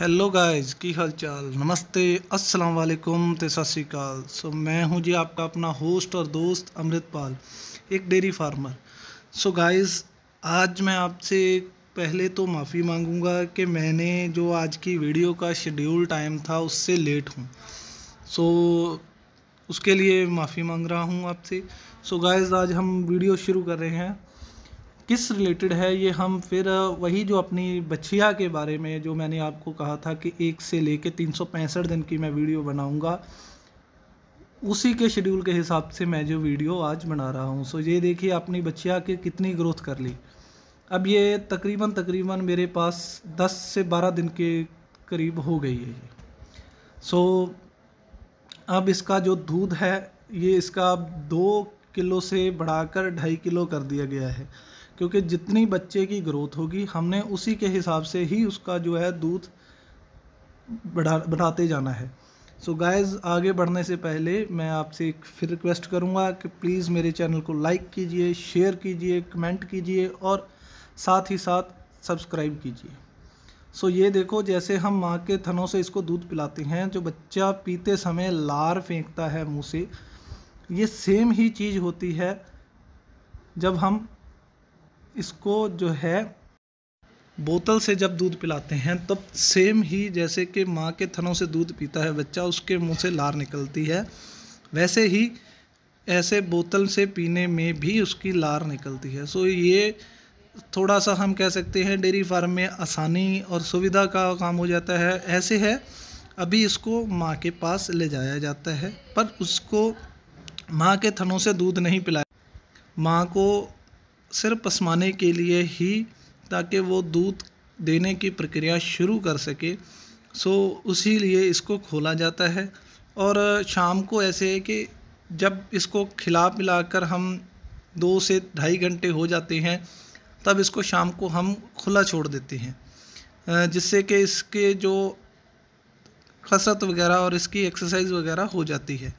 hello guys की हाल चाल नमस्ते अस्सलाम वालेकुम ਤੇ सत श्रीकाल सो मैं ਮੈਂ जी आपका अपना होस्ट और दोस्त अमृतपाल एक डेयरी फार्मर सो गाइज़ आज मैं आपसे पहले तो माफ़ी मांगूंगा कि मैंने जो आज की वीडियो का शेड्यूल टाइम था उससे लेट हूँ सो उसके लिए माफ़ी मांग रहा हूँ आपसे सो गाइस आज हम वीडियो शुरू कर रहे हैं किस रिलेटेड है ये हम फिर वही जो अपनी बछिया के बारे में जो मैंने आपको कहा था कि एक से लेके तीन दिन की मैं वीडियो बनाऊँगा उसी के शेड्यूल के हिसाब से मैं जो वीडियो आज बना रहा हूँ सो ये देखिए अपनी बछिया की कितनी ग्रोथ कर ली अब ये तकरीबन तकरीबन मेरे पास 10 से 12 दिन के करीब हो गई है ये सो अब इसका जो दूध है ये इसका अब दो किलो से बढ़ाकर ढाई किलो कर दिया गया है क्योंकि जितनी बच्चे की ग्रोथ होगी हमने उसी के हिसाब से ही उसका जो है दूध बढ़ा बढ़ाते जाना है सो so गाइस आगे बढ़ने से पहले मैं आपसे एक फिर रिक्वेस्ट करूँगा कि प्लीज़ मेरे चैनल को लाइक कीजिए शेयर कीजिए कमेंट कीजिए और साथ ही साथ सब्सक्राइब कीजिए सो so ये देखो जैसे हम माँ के थनों से इसको दूध पिलाते हैं जो बच्चा पीते समय लार फेंकता है मुँह से ये सेम ही चीज़ होती है जब हम इसको जो है बोतल से जब दूध पिलाते हैं तब सेम ही जैसे कि माँ के थनों से दूध पीता है बच्चा उसके मुंह से लार निकलती है वैसे ही ऐसे बोतल से पीने में भी उसकी लार निकलती है सो ये थोड़ा सा हम कह सकते हैं डेयरी फार्म में आसानी और सुविधा का काम हो जाता है ऐसे है अभी इसको माँ के पास ले जाया जाता है पर उसको माँ के थनों से दूध नहीं पिलाया माँ को सिर्फ पसमाने के लिए ही ताकि वो दूध देने की प्रक्रिया शुरू कर सके सो उसी लिए इसको खोला जाता है और शाम को ऐसे है कि जब इसको खिला पिला कर हम दो से ढाई घंटे हो जाते हैं तब इसको शाम को हम खुला छोड़ देते हैं जिससे कि इसके जो कसरत वगैरह और इसकी एक्सरसाइज वगैरह हो जाती है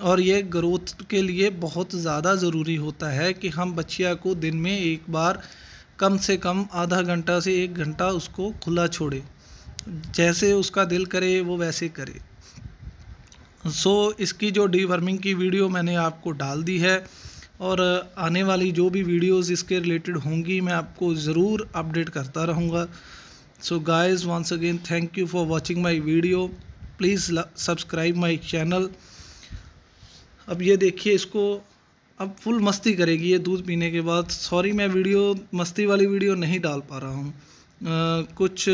और ये ग्रोथ के लिए बहुत ज़्यादा ज़रूरी होता है कि हम बच्चिया को दिन में एक बार कम से कम आधा घंटा से एक घंटा उसको खुला छोड़े जैसे उसका दिल करे वो वैसे करे सो so, इसकी जो डीवर्मिंग की वीडियो मैंने आपको डाल दी है और आने वाली जो भी वीडियोस इसके रिलेटेड होंगी मैं आपको ज़रूर अपडेट करता रहूँगा so guys once again thank you for watching my video please subscribe my channel अब ये देखिए इसको अब फुल मस्ती करेगी ये दूध पीने के बाद सॉरी मैं वीडियो मस्ती वाली वीडियो नहीं डाल पा रहा हूँ कुछ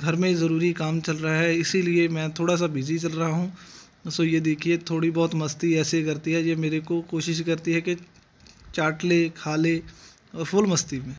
घर में ज़रूरी काम चल रहा है इसीलिए मैं थोड़ा सा बिज़ी चल रहा हूँ सो ये देखिए थोड़ी बहुत मस्ती ऐसे करती है ये मेरे को कोशिश करती है कि चाट ले खा ले और फुल मस्ती में